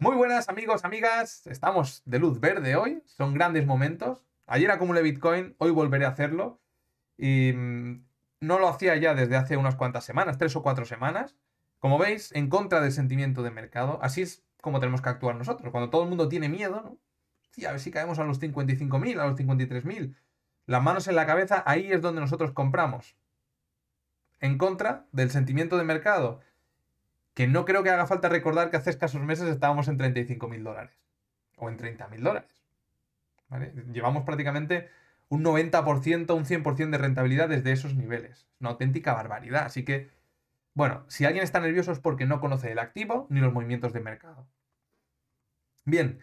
Muy buenas amigos, amigas, estamos de luz verde hoy, son grandes momentos. Ayer acumulé Bitcoin, hoy volveré a hacerlo y mm, no lo hacía ya desde hace unas cuantas semanas, tres o cuatro semanas. Como veis, en contra del sentimiento de mercado, así es como tenemos que actuar nosotros. Cuando todo el mundo tiene miedo, ¿no? a ver si caemos a los 55.000, a los 53.000. Las manos en la cabeza, ahí es donde nosotros compramos. En contra del sentimiento de mercado que no creo que haga falta recordar que hace escasos meses estábamos en 35 mil dólares o en 30 mil dólares. Llevamos prácticamente un 90%, un 100% de rentabilidad desde esos niveles. Una auténtica barbaridad. Así que, bueno, si alguien está nervioso es porque no conoce el activo ni los movimientos de mercado. Bien,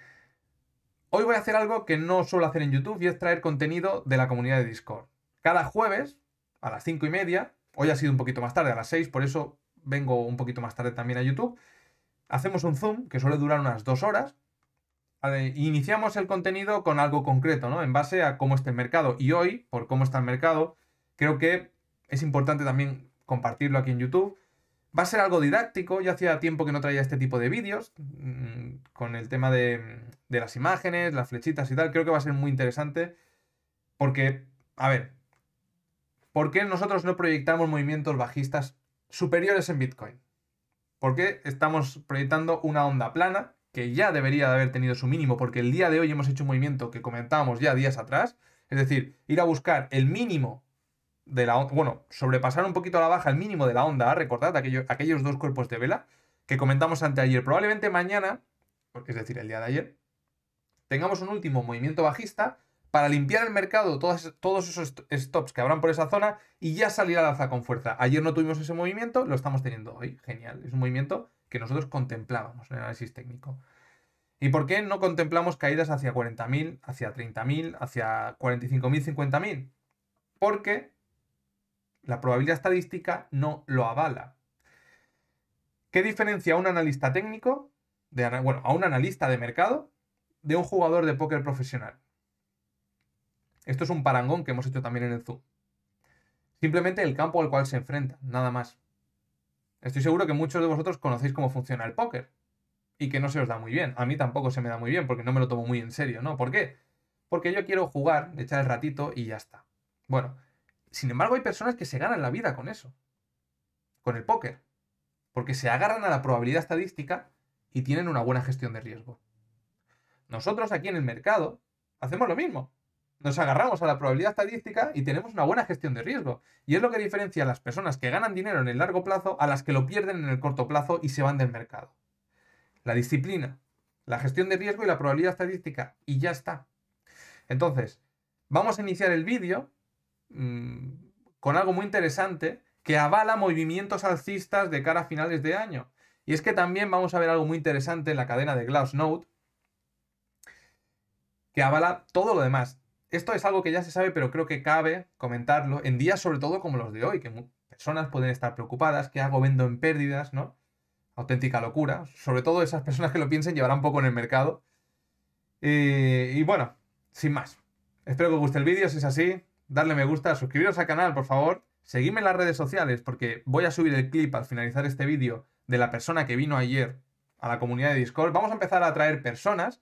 hoy voy a hacer algo que no suelo hacer en YouTube y es traer contenido de la comunidad de Discord. Cada jueves, a las 5 y media, hoy ha sido un poquito más tarde, a las 6, por eso vengo un poquito más tarde también a YouTube. Hacemos un zoom que suele durar unas dos horas. Iniciamos el contenido con algo concreto, ¿no? En base a cómo está el mercado. Y hoy, por cómo está el mercado, creo que es importante también compartirlo aquí en YouTube. Va a ser algo didáctico, Yo hacía tiempo que no traía este tipo de vídeos, mm, con el tema de, de, las imágenes, las flechitas y tal, creo que va a ser muy interesante, porque, a ver, ¿por qué nosotros no proyectamos movimientos bajistas superiores en Bitcoin. Porque estamos proyectando una onda plana que ya debería de haber tenido su mínimo, porque el día de hoy hemos hecho un movimiento que comentábamos ya días atrás, es decir, ir a buscar el mínimo de la onda, bueno, sobrepasar un poquito a la baja el mínimo de la onda, recordad aquellos dos cuerpos de vela que comentamos anteayer. Probablemente mañana, es decir, el día de ayer, tengamos un último movimiento bajista para limpiar el mercado, todos esos stops que habrán por esa zona y ya salir al alza con fuerza. Ayer no tuvimos ese movimiento, lo estamos teniendo hoy. Genial, es un movimiento que nosotros contemplábamos en el análisis técnico. ¿Y por qué no contemplamos caídas hacia 40.000, hacia 30.000, hacia 45.000, 50.000? Porque la probabilidad estadística no lo avala. ¿Qué diferencia a un analista técnico, de, bueno, a un analista de mercado, de un jugador de póker profesional? Esto es un parangón que hemos hecho también en el Zoom. Simplemente el campo al cual se enfrenta, nada más. Estoy seguro que muchos de vosotros conocéis cómo funciona el póker y que no se os da muy bien. A mí tampoco se me da muy bien porque no me lo tomo muy en serio, ¿no? ¿Por qué? Porque yo quiero jugar, echar el ratito y ya está. Bueno, sin embargo hay personas que se ganan la vida con eso, con el póker, porque se agarran a la probabilidad estadística y tienen una buena gestión de riesgo. Nosotros aquí en el mercado hacemos lo mismo nos agarramos a la probabilidad estadística y tenemos una buena gestión de riesgo. Y es lo que diferencia a las personas que ganan dinero en el largo plazo a las que lo pierden en el corto plazo y se van del mercado. La disciplina, la gestión de riesgo y la probabilidad estadística. Y ya está. Entonces, vamos a iniciar el vídeo mm, con algo muy interesante que avala movimientos alcistas de cara a finales de año. Y es que también vamos a ver algo muy interesante en la cadena de Glassnode que avala todo lo demás esto es algo que ya se sabe, pero creo que cabe comentarlo en días sobre todo como los de hoy, que personas pueden estar preocupadas, que hago? Vendo en pérdidas, ¿no? Auténtica locura. Sobre todo esas personas que lo piensen llevarán poco en el mercado. Eh, y bueno, sin más. Espero que os guste el vídeo, si es así, darle me gusta, suscribiros al canal, por favor. Seguidme en las redes sociales porque voy a subir el clip al finalizar este vídeo de la persona que vino ayer a la comunidad de Discord. Vamos a empezar a traer personas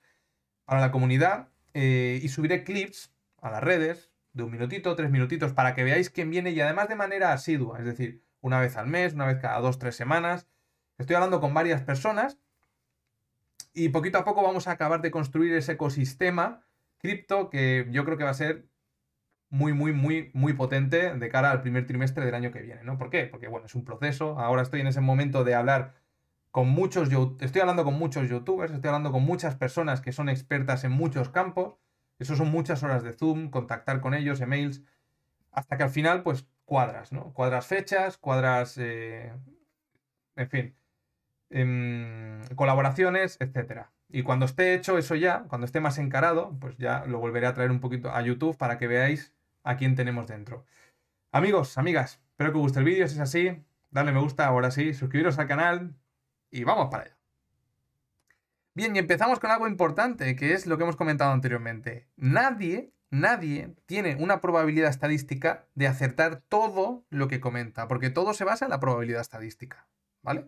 para la comunidad eh, y subiré clips a las redes de un minutito, tres minutitos, para que veáis quién viene y además de manera asidua, es decir, una vez al mes, una vez cada dos, tres semanas. Estoy hablando con varias personas y poquito a poco vamos a acabar de construir ese ecosistema cripto que yo creo que va a ser muy, muy, muy, muy potente de cara al primer trimestre del año que viene, ¿no? ¿Por qué? Porque, bueno, es un proceso. Ahora estoy en ese momento de hablar con muchos, estoy hablando con muchos youtubers, estoy hablando con muchas personas que son expertas en muchos campos eso son muchas horas de Zoom, contactar con ellos, emails, hasta que al final, pues cuadras, ¿no? Cuadras fechas, cuadras, eh, en fin, em, colaboraciones, etc. Y cuando esté hecho eso ya, cuando esté más encarado, pues ya lo volveré a traer un poquito a YouTube para que veáis a quién tenemos dentro. Amigos, amigas, espero que os guste el vídeo. Si es así, dale me gusta, ahora sí, suscribiros al canal y vamos para allá. Bien, y empezamos con algo importante, que es lo que hemos comentado anteriormente. Nadie, nadie tiene una probabilidad estadística de acertar todo lo que comenta, porque todo se basa en la probabilidad estadística, ¿vale?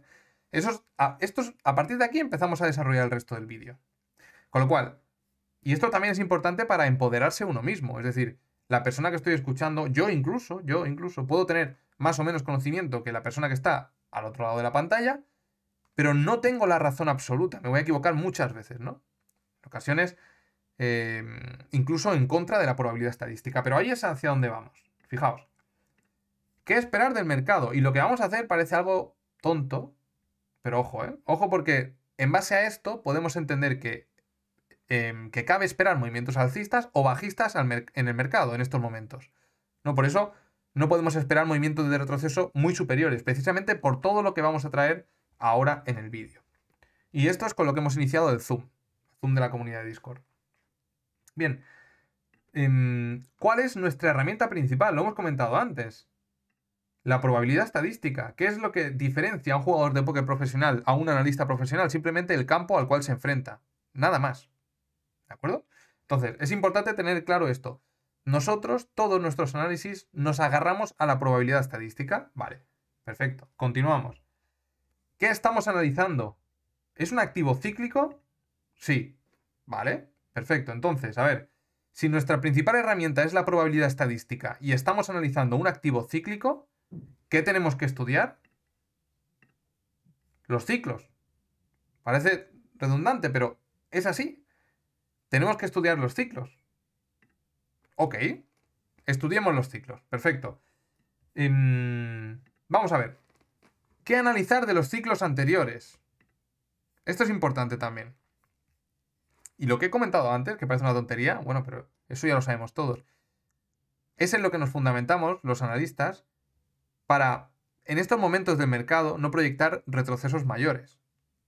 estos, a partir de aquí empezamos a desarrollar el resto del vídeo. Con lo cual, y esto también es importante para empoderarse uno mismo, es decir, la persona que estoy escuchando, yo incluso, yo incluso puedo tener más o menos conocimiento que la persona que está al otro lado de la pantalla, pero no tengo la razón absoluta, me voy a equivocar muchas veces, ¿no? En ocasiones, em, incluso en contra de la probabilidad estadística, pero ahí es hacia dónde vamos. Fijaos, ¿qué esperar del mercado? Y lo que vamos a hacer parece algo tonto, pero ojo, ¿eh? Ojo porque en base a esto podemos entender que, em, que cabe esperar movimientos alcistas o bajistas en el mercado en estos momentos. No, por eso no podemos esperar movimientos de retroceso muy superiores, precisamente por todo lo que vamos a traer ahora en el vídeo. Y esto es con lo que hemos iniciado el Zoom, Zoom de la comunidad de Discord. Bien, em, ¿cuál es nuestra herramienta principal? Lo hemos comentado antes. La probabilidad estadística. ¿Qué es lo que diferencia a un jugador de póker profesional a un analista profesional? Simplemente el campo al cual se enfrenta. Nada más. ¿De acuerdo? Entonces, es importante tener claro esto. Nosotros, todos nuestros análisis, nos agarramos a la probabilidad estadística. Vale, perfecto. Continuamos. ¿Qué estamos analizando? ¿Es un activo cíclico? Sí. Vale, perfecto. Entonces, a ver, si nuestra principal herramienta es la probabilidad estadística y estamos analizando un activo cíclico, ¿qué tenemos que estudiar? Los ciclos. Parece redundante, pero es así. Tenemos que estudiar los ciclos. Ok, estudiemos los ciclos. Perfecto. Em, vamos a ver. ¿Qué analizar de los ciclos anteriores. Esto es importante también. Y lo que he comentado antes, que parece una tontería, bueno, pero eso ya lo sabemos todos, es en lo que nos fundamentamos los analistas para, en estos momentos del mercado, no proyectar retrocesos mayores.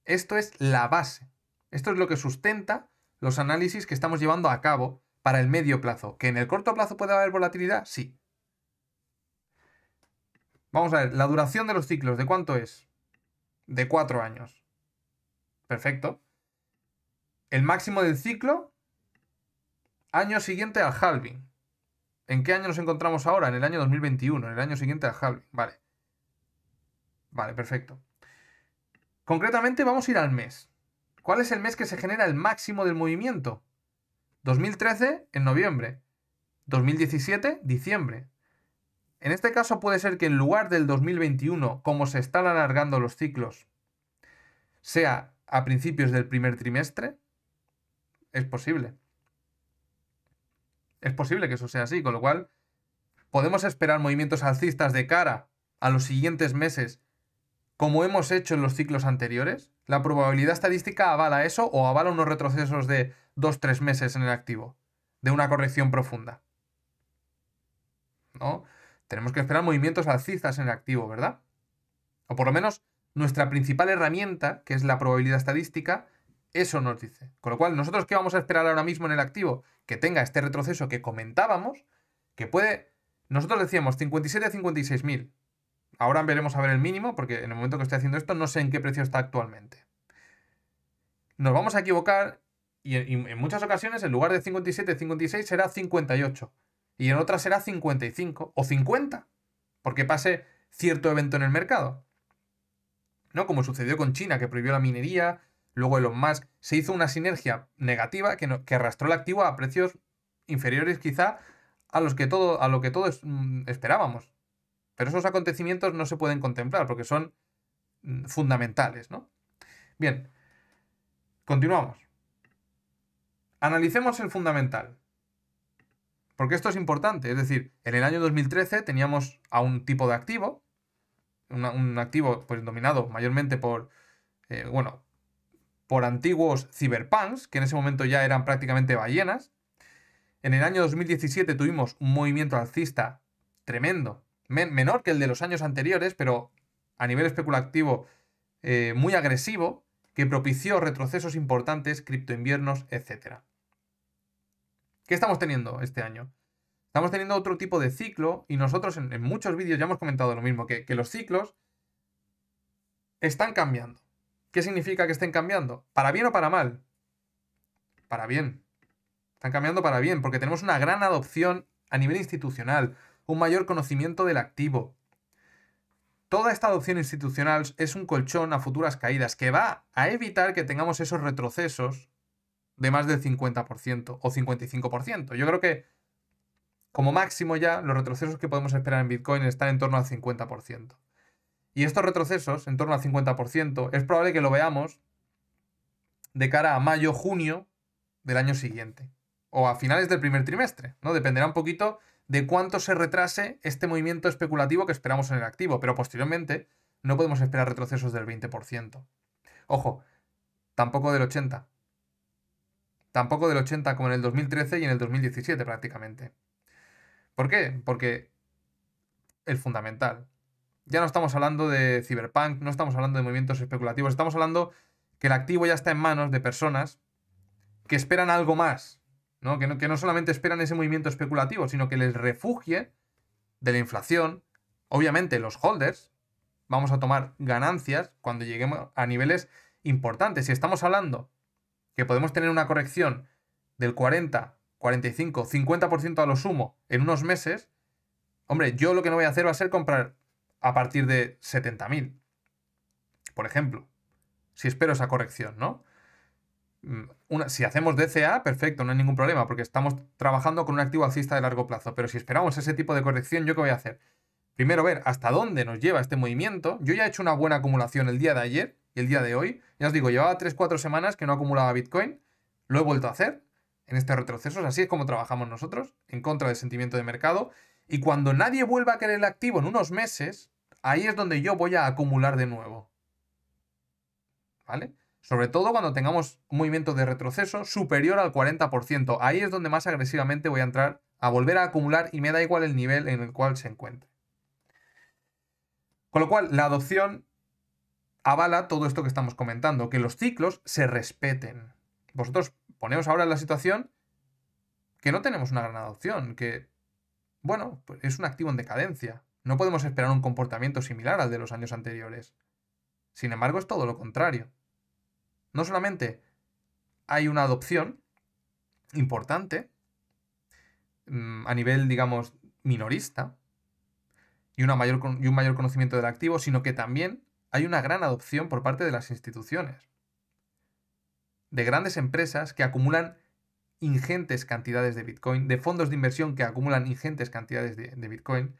Esto es la base. Esto es lo que sustenta los análisis que estamos llevando a cabo para el medio plazo. ¿Que en el corto plazo puede haber volatilidad? Sí. Vamos a ver, la duración de los ciclos, ¿de cuánto es? De cuatro años. Perfecto. El máximo del ciclo, año siguiente al halving. ¿En qué año nos encontramos ahora? En el año 2021, en el año siguiente al halving. Vale. Vale, perfecto. Concretamente vamos a ir al mes. ¿Cuál es el mes que se genera el máximo del movimiento? 2013, en noviembre. 2017, diciembre. En este caso puede ser que en lugar del 2021, como se están alargando los ciclos, sea a principios del primer trimestre. Es posible. Es posible que eso sea así, con lo cual podemos esperar movimientos alcistas de cara a los siguientes meses, como hemos hecho en los ciclos anteriores. La probabilidad estadística avala eso o avala unos retrocesos de 2-3 meses en el activo, de una corrección profunda. ¿No? Tenemos que esperar movimientos alcistas en el activo, ¿verdad? O por lo menos nuestra principal herramienta, que es la probabilidad estadística, eso nos dice. Con lo cual, ¿nosotros qué vamos a esperar ahora mismo en el activo? Que tenga este retroceso que comentábamos, que puede... Nosotros decíamos 57 a 56 mil. Ahora veremos a ver el mínimo, porque en el momento que estoy haciendo esto no sé en qué precio está actualmente. Nos vamos a equivocar y en, muchas ocasiones en lugar de 57, 56 será 58 y en otra será 55 o 50, porque pase cierto evento en el mercado. ¿No? Como sucedió con China, que prohibió la minería, luego Elon Musk, se hizo una sinergia negativa que, que arrastró el activo a precios inferiores quizá a, los que todo, a lo que todos mm, esperábamos. Pero esos acontecimientos no se pueden contemplar porque son mm, fundamentales, ¿no? Bien, continuamos. Analicemos el fundamental. Porque esto es importante. Es decir, en el año 2013 teníamos a un tipo de activo, un activo pues, dominado mayormente por, eh, bueno, por antiguos cyberpunks, que en ese momento ya eran prácticamente ballenas. En el año 2017 tuvimos un movimiento alcista tremendo, menor que el de los años anteriores, pero a nivel especulativo eh, muy agresivo, que propició retrocesos importantes, criptoinviernos, etcétera. ¿Qué estamos teniendo este año? Estamos teniendo otro tipo de ciclo y nosotros en, muchos vídeos ya hemos comentado lo mismo, que, que los ciclos están cambiando. ¿Qué significa que estén cambiando? ¿Para bien o para mal? Para bien. Están cambiando para bien, porque tenemos una gran adopción a nivel institucional, un mayor conocimiento del activo. Toda esta adopción institucional es un colchón a futuras caídas que va a evitar que tengamos esos retrocesos de más del 50% o 55%. Yo creo que como máximo ya los retrocesos que podemos esperar en Bitcoin están en torno al 50%. Y estos retrocesos, en torno al 50%, es probable que lo veamos de cara a mayo, junio del año siguiente. O a finales del primer trimestre, ¿no? Dependerá un poquito de cuánto se retrase este movimiento especulativo que esperamos en el activo, pero posteriormente no podemos esperar retrocesos del 20%. Ojo, tampoco del 80%, tampoco del 80 como en el 2013 y en el 2017 prácticamente. ¿Por qué? Porque el fundamental. Ya no estamos hablando de ciberpunk, no estamos hablando de movimientos especulativos, estamos hablando que el activo ya está en manos de personas que esperan algo más, Que, que no solamente esperan ese movimiento especulativo, sino que les refugie de la inflación. Obviamente los holders vamos a tomar ganancias cuando lleguemos a niveles importantes. Si estamos hablando que podemos tener una corrección del 40, 45, 50% a lo sumo en unos meses, hombre, yo lo que no voy a hacer va a ser comprar a partir de 70.000. Por ejemplo, si espero esa corrección, ¿no? Mm, una, si hacemos DCA, perfecto, no hay ningún problema, porque estamos trabajando con un activo alcista de largo plazo. Pero si esperamos ese tipo de corrección, ¿yo qué voy a hacer? Primero ver hasta dónde nos lleva este movimiento. Yo ya he hecho una buena acumulación el día de ayer, el día de hoy. Ya os digo, llevaba 3-4 semanas que no acumulaba Bitcoin, lo he vuelto a hacer en este retroceso, así es como trabajamos nosotros, en contra del sentimiento de mercado, y cuando nadie vuelva a querer el activo en unos meses, ahí es donde yo voy a acumular de nuevo. ¿Vale? Sobre todo cuando tengamos un movimiento de retroceso superior al 40%. Ahí es donde más agresivamente voy a entrar a volver a acumular y me da igual el nivel en el cual se encuentre. Con lo cual, la adopción avala todo esto que estamos comentando, que los ciclos se respeten. Vosotros ponemos ahora en la situación que no tenemos una gran adopción, que, bueno, pues es un activo en decadencia. No podemos esperar un comportamiento similar al de los años anteriores. Sin embargo, es todo lo contrario. No solamente hay una adopción importante mm, a nivel, digamos, minorista y, mayor, y un mayor conocimiento del activo, sino que también hay una gran adopción por parte de las instituciones, de grandes empresas que acumulan ingentes cantidades de Bitcoin, de fondos de inversión que acumulan ingentes cantidades de, Bitcoin,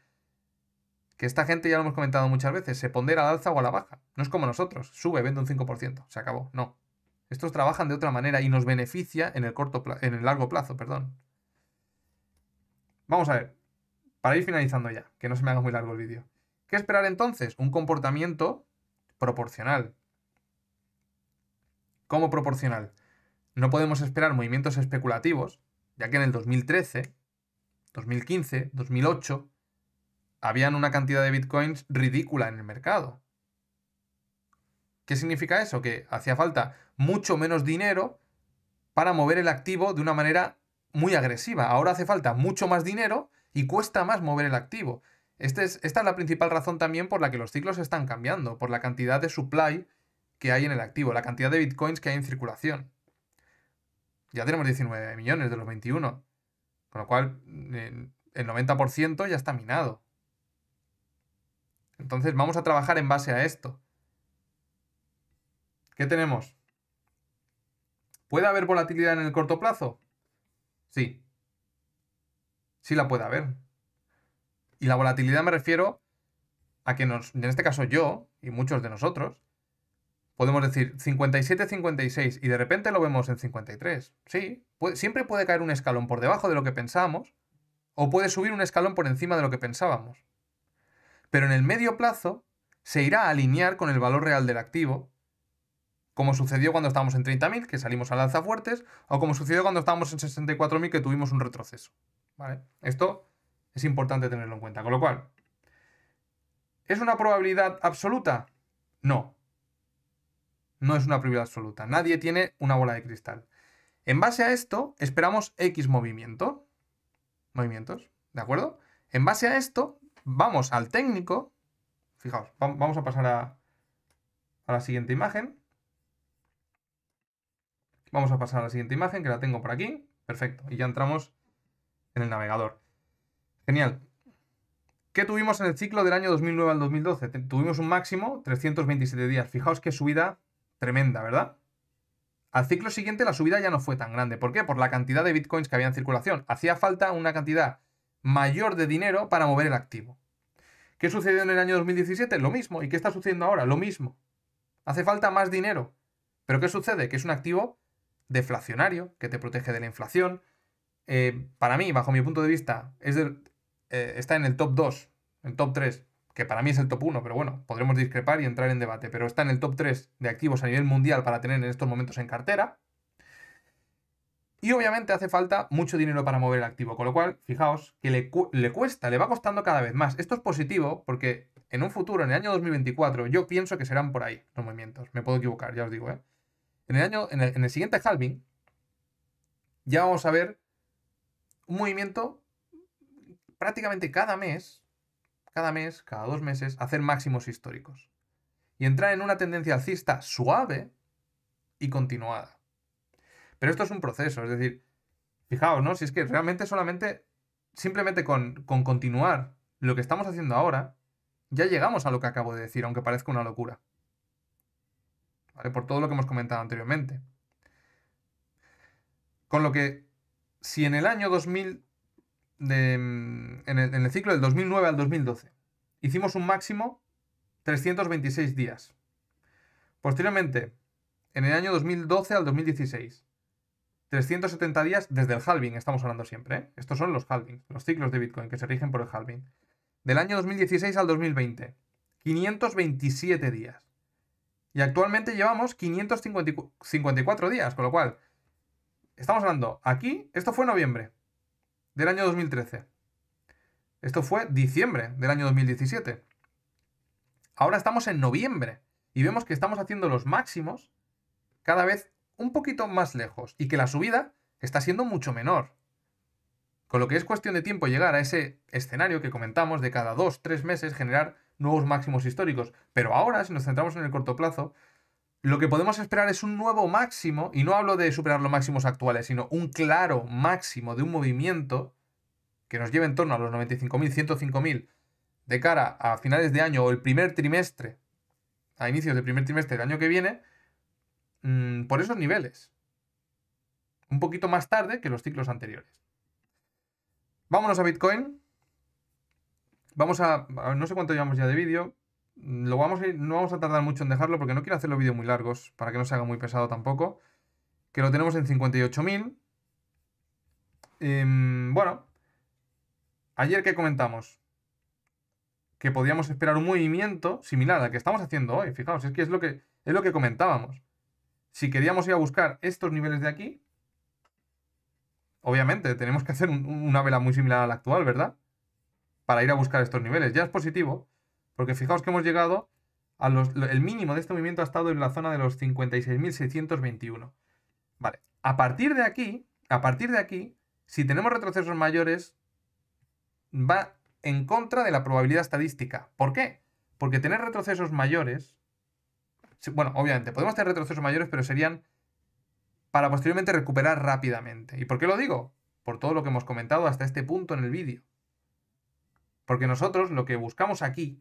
que esta gente, ya lo hemos comentado muchas veces, se pondera al alza o a la baja. No es como nosotros, sube, vende un 5%, se acabó. No. Estos trabajan de otra manera y nos beneficia en el, corto en el largo plazo. Perdón. Vamos a ver, para ir finalizando ya, que no se me haga muy largo el vídeo. ¿Qué esperar entonces? Un comportamiento proporcional. ¿Cómo proporcional? No podemos esperar movimientos especulativos, ya que en el 2013, 2015, 2008, habían una cantidad de bitcoins ridícula en el mercado. ¿Qué significa eso? Que hacía falta mucho menos dinero para mover el activo de una manera muy agresiva. Ahora hace falta mucho más dinero y cuesta más mover el activo. Este esta es la principal razón también por la que los ciclos están cambiando, por la cantidad de supply que hay en el activo, la cantidad de bitcoins que hay en circulación. Ya tenemos 19 millones de los 21, con lo cual mm, el 90% ya está minado. Entonces vamos a trabajar en base a esto. ¿Qué tenemos? ¿Puede haber volatilidad en el corto plazo? Sí. Sí la puede haber. Y la volatilidad me refiero a que nos, en este caso yo y muchos de nosotros, podemos decir 57, 56 y de repente lo vemos en 53. Sí, siempre puede caer un escalón por debajo de lo que pensábamos o puede subir un escalón por encima de lo que pensábamos. Pero en el medio plazo se irá a alinear con el valor real del activo, como sucedió cuando estábamos en 30.000, que salimos al alza fuertes, o como sucedió cuando estábamos en 64.000, que tuvimos un retroceso. ¿Vale? Esto es importante tenerlo en cuenta. Con lo cual, ¿es una probabilidad absoluta? No. No es una probabilidad absoluta. Nadie tiene una bola de cristal. En base a esto, esperamos X movimiento. Movimientos, ¿de acuerdo? En base a esto, vamos al técnico. Fijaos, vamos a pasar a, a la siguiente imagen. Vamos a pasar a la siguiente imagen, que la tengo por aquí. Perfecto. Y ya entramos en el navegador. Genial. ¿Qué tuvimos en el ciclo del año 2009 al 2012? Tuvimos un máximo 327 días. Fijaos qué subida tremenda, ¿verdad? Al ciclo siguiente la subida ya no fue tan grande. ¿Por qué? Por la cantidad de bitcoins que había en circulación. Hacía falta una cantidad mayor de dinero para mover el activo. ¿Qué sucedió en el año 2017? Lo mismo. ¿Y qué está sucediendo ahora? Lo mismo. Hace falta más dinero. ¿Pero qué sucede? Que es un activo deflacionario, que te protege de la inflación. Eh, para mí, bajo mi punto de vista, es de, eh, está en el top 2, el top 3, que para mí es el top 1, pero bueno, podremos discrepar y entrar en debate, pero está en el top 3 de activos a nivel mundial para tener en estos momentos en cartera. Y obviamente hace falta mucho dinero para mover el activo, con lo cual, fijaos, que le, cuesta, le va costando cada vez más. Esto es positivo porque en un futuro, en el año 2024, yo pienso que serán por ahí los movimientos. Me puedo equivocar, ya os digo, ¿eh? En el, año, en el, en el siguiente halving, ya vamos a ver un movimiento prácticamente cada mes, cada mes, cada dos meses, hacer máximos históricos. Y entrar en una tendencia alcista suave y continuada. Pero esto es un proceso, es decir, fijaos, ¿no? Si es que realmente solamente, simplemente con, continuar lo que estamos haciendo ahora, ya llegamos a lo que acabo de decir, aunque parezca una locura. ¿Vale? Por todo lo que hemos comentado anteriormente. Con lo que, si en el año 2000, Mm, en, el, ciclo del 2009 al 2012. Hicimos un máximo 326 días. Posteriormente, en el año 2012 al 2016, 370 días desde el halving, estamos hablando siempre. ¿eh? Estos son los halvings, los ciclos de Bitcoin que se rigen por el halving. Del año 2016 al 2020, 527 días. Y actualmente llevamos 554 días, con lo cual, estamos hablando, aquí, esto fue noviembre del año 2013. Esto fue diciembre del año 2017. Ahora estamos en noviembre y vemos que estamos haciendo los máximos cada vez un poquito más lejos y que la subida está siendo mucho menor. Con lo que es cuestión de tiempo llegar a ese escenario que comentamos de cada dos tres meses generar nuevos máximos históricos. Pero ahora, si nos centramos en el corto plazo, lo que podemos esperar es un nuevo máximo, y no hablo de superar los máximos actuales, sino un claro máximo de un movimiento que nos lleve en torno a los 95.000, 105.000 de cara a finales de año o el primer trimestre, a inicios del primer trimestre del año que viene, mm, por esos niveles. Un poquito más tarde que los ciclos anteriores. Vámonos a Bitcoin. Vamos a... No sé cuánto llevamos ya de vídeo vamos no vamos a tardar mucho en dejarlo porque no quiero hacer los vídeos muy largos para que no se haga muy pesado tampoco. Que lo tenemos en 58.000. Em, bueno, ayer que comentamos que podíamos esperar un movimiento similar al que estamos haciendo hoy. Fijaos, es que es lo que, es lo que comentábamos. Si queríamos ir a buscar estos niveles de aquí, obviamente tenemos que hacer una vela muy similar a la actual, ¿verdad? Para ir a buscar estos niveles. Ya es positivo. Porque fijaos que hemos llegado a el mínimo de este movimiento ha estado en la zona de los 56.621. Vale, a partir de aquí, a partir de aquí, si tenemos retrocesos mayores, va en contra de la probabilidad estadística. ¿Por qué? Porque tener retrocesos mayores, bueno, obviamente, podemos tener retrocesos mayores, pero serían para posteriormente recuperar rápidamente. ¿Y por qué lo digo? Por todo lo que hemos comentado hasta este punto en el vídeo. Porque nosotros lo que buscamos aquí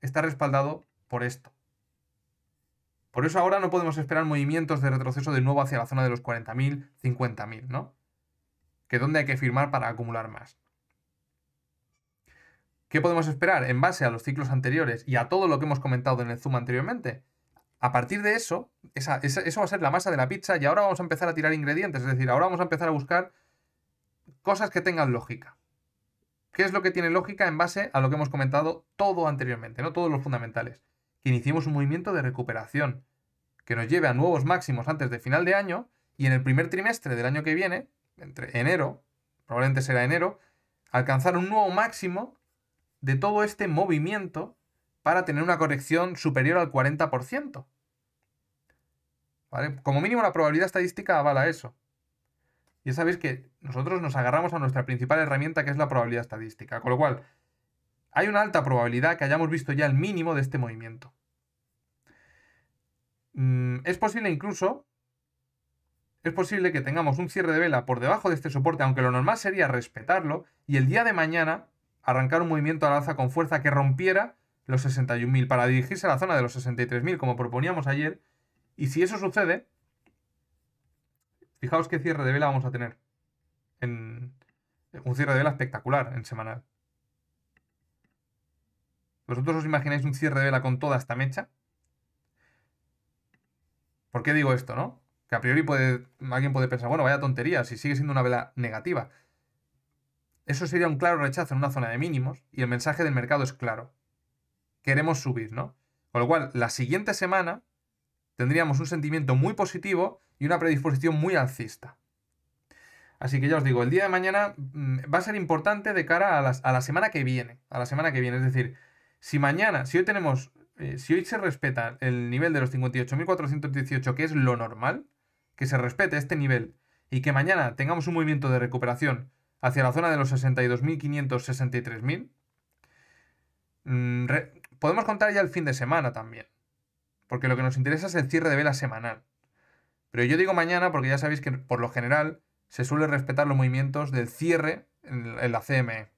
está respaldado por esto. Por eso ahora no podemos esperar movimientos de retroceso de nuevo hacia la zona de los 40.000, 50.000, ¿no? Que donde hay que firmar para acumular más. ¿Qué podemos esperar en base a los ciclos anteriores y a todo lo que hemos comentado en el Zoom anteriormente? A partir de eso, eso va a ser la masa de la pizza y ahora vamos a empezar a tirar ingredientes, es decir, ahora vamos a empezar a buscar cosas que tengan lógica. ¿Qué es lo que tiene lógica en base a lo que hemos comentado todo anteriormente, ¿no? Todos los fundamentales. Que iniciemos un movimiento de recuperación que nos lleve a nuevos máximos antes de final de año y en el primer trimestre del año que viene, entre enero, probablemente será enero, alcanzar un nuevo máximo de todo este movimiento para tener una corrección superior al 40%. Como mínimo la probabilidad estadística avala eso ya sabéis que nosotros nos agarramos a nuestra principal herramienta que es la probabilidad estadística, con lo cual hay una alta probabilidad que hayamos visto ya el mínimo de este movimiento. Mm, es posible incluso, es posible que tengamos un cierre de vela por debajo de este soporte, aunque lo normal sería respetarlo y el día de mañana arrancar un movimiento al alza con fuerza que rompiera los 61.000 para dirigirse a la zona de los 63.000 como proponíamos ayer. Y si eso sucede, Fijaos qué cierre de vela vamos a tener. un cierre de vela espectacular en semanal. ¿Vosotros os imagináis un cierre de vela con toda esta mecha? ¿Por qué digo esto, no? Que a priori puede, alguien puede pensar, bueno, vaya tontería, si sigue siendo una vela negativa. Eso sería un claro rechazo en una zona de mínimos y el mensaje del mercado es claro. Queremos subir, ¿no? Con lo cual, la siguiente semana tendríamos un sentimiento muy positivo y una predisposición muy alcista. Así que ya os digo, el día de mañana mm, va a ser importante de cara a, a la semana que viene. A la semana que viene. Es decir, si mañana, si hoy tenemos, eh, si hoy se respeta el nivel de los 58.418, que es lo normal, que se respete este nivel y que mañana tengamos un movimiento de recuperación hacia la zona de los 62.563.000, mm, podemos contar ya el fin de semana también. Porque lo que nos interesa es el cierre de vela semanal. Pero yo digo mañana porque ya sabéis que por lo general se suele respetar los movimientos del cierre en la CME.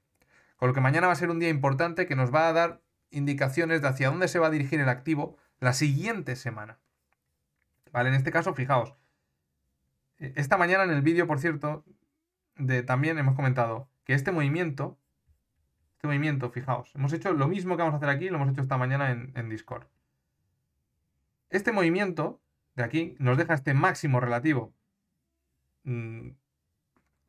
Con lo que mañana va a ser un día importante que nos va a dar indicaciones de hacia dónde se va a dirigir el activo la siguiente semana. ¿Vale? En este caso, fijaos. E, esta mañana en el vídeo, por cierto, también hemos comentado que este movimiento, este movimiento, fijaos, hemos hecho lo mismo que vamos a hacer aquí, lo hemos hecho esta mañana en Discord. Este movimiento de aquí nos deja este máximo relativo. Mm,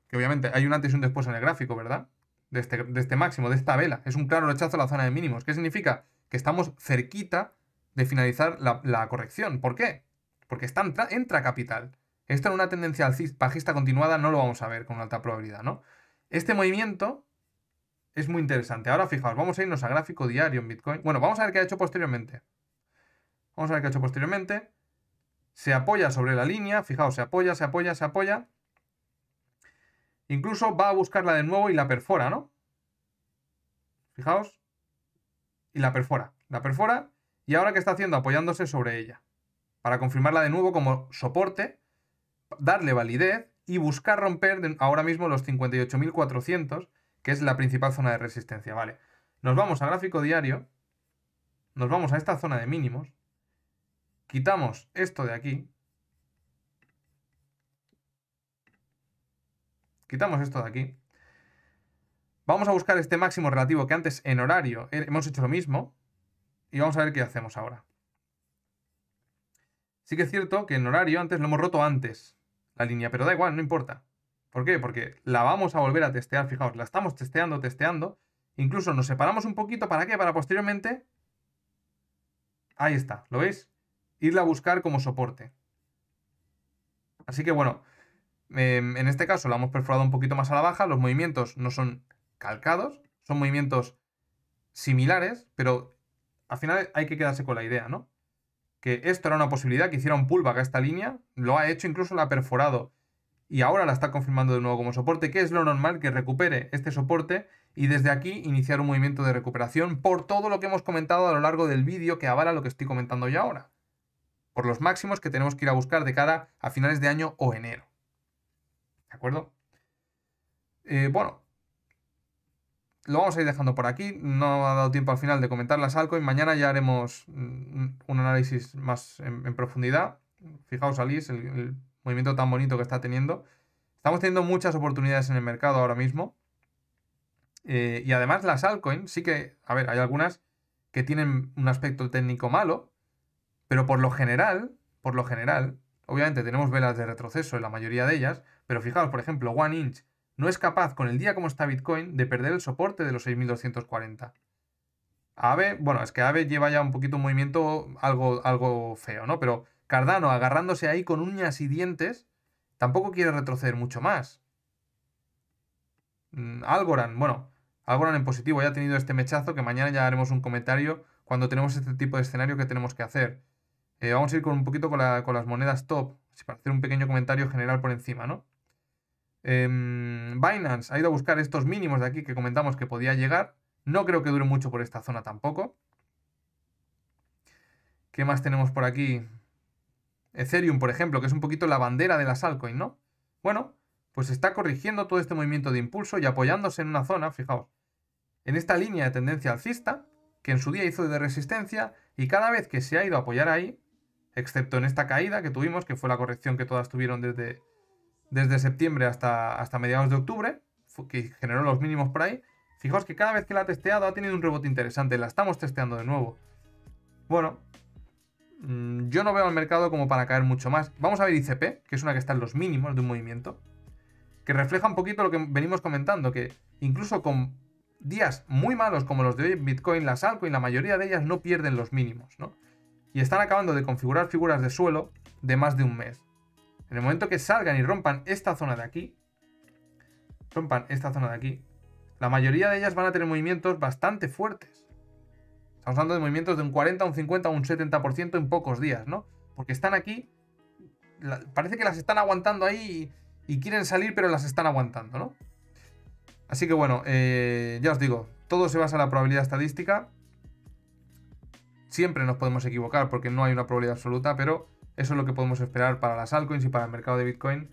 que obviamente hay un antes y un después en el gráfico, ¿verdad? Este, de este, máximo, de esta vela. Es un claro rechazo a la zona de mínimos. ¿Qué significa? Que estamos cerquita de finalizar la, corrección. ¿Por qué? Porque entra, capital. Esto en una tendencia bajista continuada no lo vamos a ver con alta probabilidad, ¿no? Este movimiento es muy interesante. Ahora fijaos, vamos a irnos a gráfico diario en Bitcoin. Bueno, vamos a ver qué ha hecho posteriormente. Vamos a ver qué ha hecho posteriormente se apoya sobre la línea, fijaos, se apoya, se apoya, se apoya. Incluso va a buscarla de nuevo y la perfora, ¿no? Fijaos. Y la perfora. La perfora. ¿Y ahora qué está haciendo? Apoyándose sobre ella. Para confirmarla de nuevo como soporte, darle validez y buscar romper ahora mismo los 58.400, que es la principal zona de resistencia, ¿vale? Nos vamos a gráfico diario. Nos vamos a esta zona de mínimos. Quitamos esto de aquí. Quitamos esto de aquí. Vamos a buscar este máximo relativo que antes en horario er, hemos hecho lo mismo. Y vamos a ver qué hacemos ahora. Sí que es cierto que en horario antes lo hemos roto antes la línea, pero da igual, no importa. ¿Por qué? Porque la vamos a volver a testear, fijaos, la estamos testeando, testeando. Incluso nos separamos un poquito, ¿para qué? Para posteriormente... Ahí está, ¿lo veis? irla a buscar como soporte. Así que bueno, em, en este caso la hemos perforado un poquito más a la baja, los movimientos no son calcados, son movimientos similares, pero al final hay que quedarse con la idea, ¿no? Que esto era una posibilidad, que hiciera un pullback a esta línea, lo ha hecho, incluso la ha perforado y ahora la está confirmando de nuevo como soporte, que es lo normal que recupere este soporte y desde aquí iniciar un movimiento de recuperación por todo lo que hemos comentado a lo largo del vídeo que avala lo que estoy comentando ya ahora por los máximos que tenemos que ir a buscar de cara a finales de año o enero. ¿De acuerdo? Eh, bueno, lo vamos a ir dejando por aquí. No ha dado tiempo al final de comentar las altcoins. Mañana ya haremos mm, un análisis más en, profundidad. Fijaos, Alice, el, el movimiento tan bonito que está teniendo. Estamos teniendo muchas oportunidades en el mercado ahora mismo. Eh, y además las altcoins, sí que, a ver, hay algunas que tienen un aspecto técnico malo, pero por lo general, por lo general, obviamente tenemos velas de retroceso en la mayoría de ellas, pero fijaos, por ejemplo, One Inch no es capaz con el día como está Bitcoin de perder el soporte de los 6240. Ave, bueno, es que Ave lleva ya un poquito un movimiento algo, algo feo, ¿no? Pero Cardano agarrándose ahí con uñas y dientes, tampoco quiere retroceder mucho más. Mm, Algorand, bueno, Algorand en positivo ya ha tenido este mechazo que mañana ya haremos un comentario cuando tenemos este tipo de escenario que tenemos que hacer. Eh, vamos a ir con un poquito con, las monedas top, para hacer un pequeño comentario general por encima, ¿no? Em, Binance ha ido a buscar estos mínimos de aquí que comentamos que podía llegar. No creo que dure mucho por esta zona tampoco. ¿Qué más tenemos por aquí? Ethereum, por ejemplo, que es un poquito la bandera de las altcoins, ¿no? Bueno, pues está corrigiendo todo este movimiento de impulso y apoyándose en una zona, fijaos, en esta línea de tendencia alcista, que en su día hizo de resistencia, y cada vez que se ha ido a apoyar ahí, excepto en esta caída que tuvimos, que fue la corrección que todas tuvieron desde, desde septiembre hasta, hasta mediados de octubre, que generó los mínimos por ahí. Fijaos que cada vez que la ha testeado ha tenido un rebote interesante, la estamos testeando de nuevo. Bueno, mm, yo no veo al mercado como para caer mucho más. Vamos a ver ICP, que es una que está en los mínimos de un movimiento, que refleja un poquito lo que venimos comentando, que incluso con días muy malos como los de hoy Bitcoin, las altcoins, la mayoría de ellas no pierden los mínimos, ¿no? y están acabando de configurar figuras de suelo de más de un mes. En el momento que salgan y rompan esta zona de aquí, rompan esta zona de aquí, la mayoría de ellas van a tener movimientos bastante fuertes. Estamos hablando de movimientos de un 40, un 50, un 70% en pocos días, ¿no? Porque están aquí, parece que las están aguantando ahí y, quieren salir, pero las están aguantando, ¿no? Así que bueno, eh, ya os digo, todo se basa en la probabilidad estadística. Siempre nos podemos equivocar porque no hay una probabilidad absoluta, pero eso es lo que podemos esperar para las altcoins y para el mercado de Bitcoin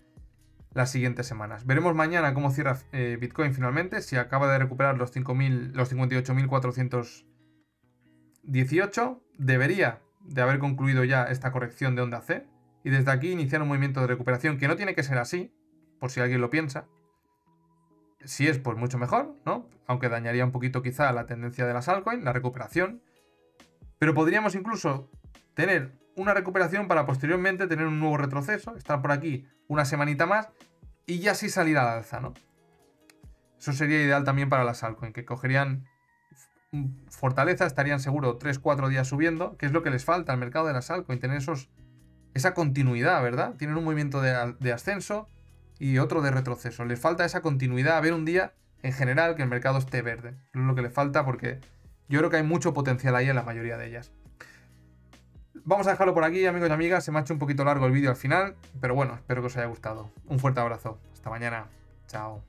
las siguientes semanas. Veremos mañana cómo cierra eh, Bitcoin finalmente, si acaba de recuperar los, los 58.418. Debería de haber concluido ya esta corrección de onda C y desde aquí iniciar un movimiento de recuperación que no tiene que ser así, por si alguien lo piensa. Si es, pues mucho mejor, ¿no? Aunque dañaría un poquito quizá la tendencia de las altcoins, la recuperación, pero podríamos incluso tener una recuperación para posteriormente tener un nuevo retroceso, estar por aquí una semanita más y ya sí salir la alza, ¿no? Eso sería ideal también para las altcoins, que cogerían mm, fortaleza, estarían seguro 3-4 días subiendo, que es lo que les falta al mercado de las altcoins, tener esos, esa continuidad, ¿verdad? Tienen un movimiento de, de ascenso y otro de retroceso. Les falta esa continuidad, a ver un día en general que el mercado esté verde. Es lo que les falta porque yo creo que hay mucho potencial ahí en la mayoría de ellas. Vamos a dejarlo por aquí, amigos y amigas. Se me ha hecho un poquito largo el vídeo al final, pero bueno, espero que os haya gustado. Un fuerte abrazo. Hasta mañana. Chao.